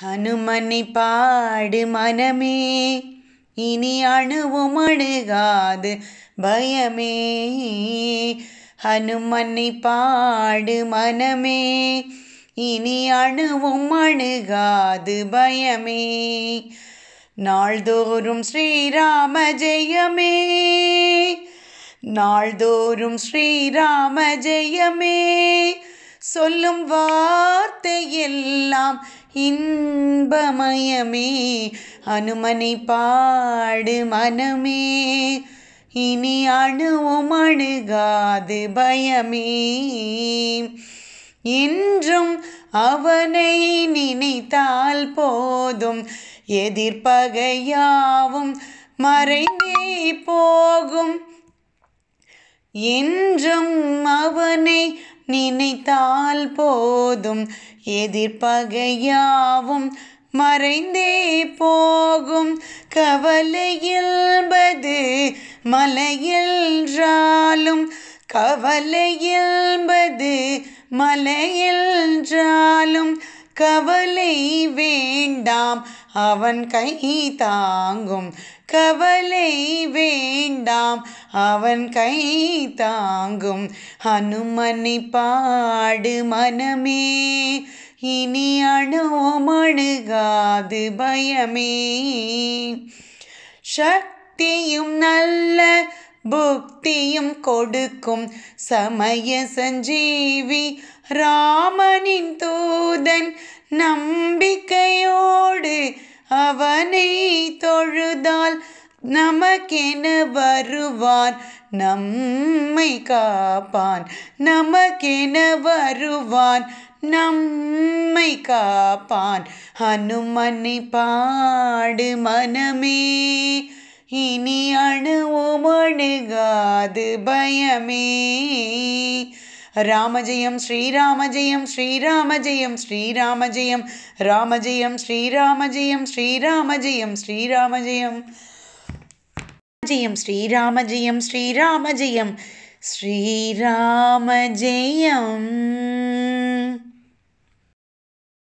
ஹனுமனை பாடு மனமே இனி அணுவும் அணுகாது பயமே ஹனுமனை பாடு மனமே இனி அணுவும் அணுகாது பயமே நாள்தோறும் ஸ்ரீராம ஜெயமே நாள்தோறும் ஸ்ரீராம ஜெயமே சொல்லும் வார்த்தை எல்லாம் இன்பமயமே அனுமனை பாடு மனமே இனி அணுவும் அணுகாது பயமே என்றும் அவனை நினைத்தால் போதும் எதிர்பகையாவும் மறைந்தே போகும் என்றும் அவனை நினைத்தால் போதும் எதிர்பகையாவும் மறைந்தே போகும் கவலையெல்பது மலையென்றாலும் கவலையெல்பது மலையென்றாலும் கவலை வேண்டாம் அவன் கை தாங்கும் கவலை வேண்டாம் அவன் கை தாங்கும் ஹனுமனை பாடு மனமே இனி அணுவோம் அணுகாது பயமே சக்தியும் நல்ல புக்தியும் கொடுக்கும் சமய சஞ்சீவி ராமனின் தூதன் நம்பிக்கை அவனை தொழுதால் நமக்கென வருவான் நம்மை காப்பான் நமக்கென வருவான் நம்மை காப்பான் ஹனுமனை பாடு மனமே இனி அணுவோம் அணுகாது பயமே ராமஜெயம் ஸ்ரீராமஜெயம் ஸ்ரீராமஜெயம் ஸ்ரீராமஜெயம் ராமஜெயம் ஸ்ரீராமஜெயம் ஸ்ரீராமஜெயம் ஸ்ரீராமஜெயம் ஜெயம் ஸ்ரீராம ஜெயம் ஸ்ரீராம ஜெயம் ஸ்ரீராம ஜெயம்